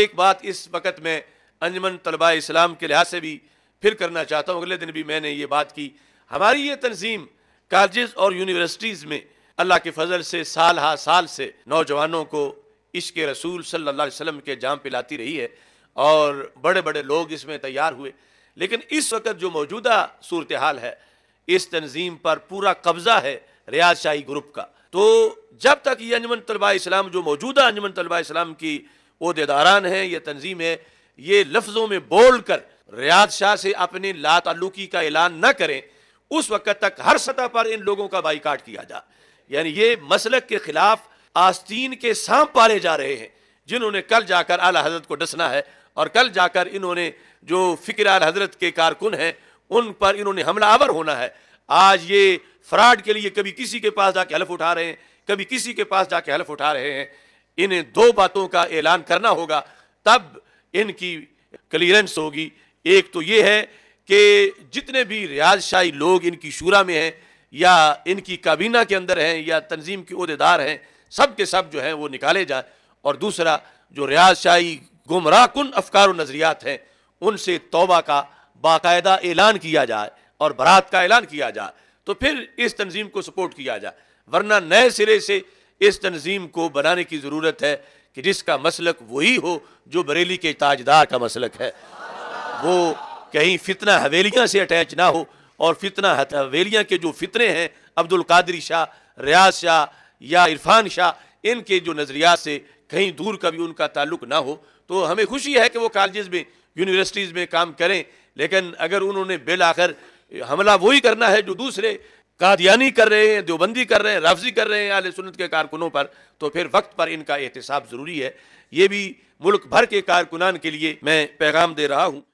एक बात इस वक्त में अंजमन तलबा इस्लाम के लिहाज से भी फिर करना चाहता हूँ अगले दिन भी मैंने ये बात की हमारी ये तनजीम कॉलेज और यूनिवर्सिटीज़ में अल्लाह के फजल से साल हा साल से नौजवानों को इश्क रसूल सल्ला वसम के जाम पिलाती रही है और बड़े बड़े लोग इसमें तैयार हुए लेकिन इस वक्त जो मौजूदा सूरत हाल है इस तनजीम पर पूरा कब्ज़ा है रियाज शाही ग्रुप का तो जब तक ये अंजमन तलबा इस्लाम जो मौजूदा अंजमन तलबा इस्लाम की अहदेदारान हैं ये तंजीम है ये लफ्ज़ों में बोल कर रियाज शाह से अपने लातल्लुकी का ऐलान न करें उस वक्त तक हर सतह पर इन लोगों का बाईकाट किया जा यानी ये मसलक के खिलाफ आस्तीन के सांप पाले जा रहे हैं जिन्होंने कल जाकर आला हजरत को डसना है और कल जाकर इन्होंने जो फिक्र आल हजरत के कारकुन हैं उन पर इन्होंने हमला आवर होना है आज ये फ्रॉड के लिए कभी किसी के पास जाके हलफ उठा रहे हैं कभी किसी के पास जाके हलफ उठा रहे हैं इन दो बातों का ऐलान करना होगा तब इनकी क्लियरेंस होगी एक तो ये है कि जितने भी रियाजशाही लोग इनकी शूरा में हैं या इनकी काबीना के अंदर हैं या तंजीम के अहदेदार हैं सब के सब जो हैं वो निकाले जाए और दूसरा जो रियाजशाही गुमराह कन अफकार नज़रियात हैं उनसे तोबा का बाकायदा ऐलान किया जाए और बरात का ऐलान किया जाए तो फिर इस तंजीम को सपोर्ट किया जाए वरना नए सिरे से इस तनजीम को बनाने की ज़रूरत है कि जिसका मसलक वही हो जो बरेली के ताजदार का मसलक है वो कहीं फितना हवेलियाँ से अटैच ना हो और फितना हवेलियाँ के जो फितने हैं अब्दुल कादरी शाह रियाज शाह या इरफान शाह इनके जो नज़रियात से कहीं दूर का भी उनका ताल्लुक ना हो तो हमें खुशी है कि वो कॉलेज में यूनिवर्सिटीज़ में काम करें लेकिन अगर उन्होंने बिल आखिर हमला वही करना है जो दूसरे कादियानी कर रहे हैं देवबंदी कर रहे हैं रफजी कर रहे हैं आल सुनत के कारकुनों पर तो फिर वक्त पर इनका एहतसाब ज़रूरी है ये भी मुल्क भर के कारकुनान के लिए मैं पैगाम दे रहा हूँ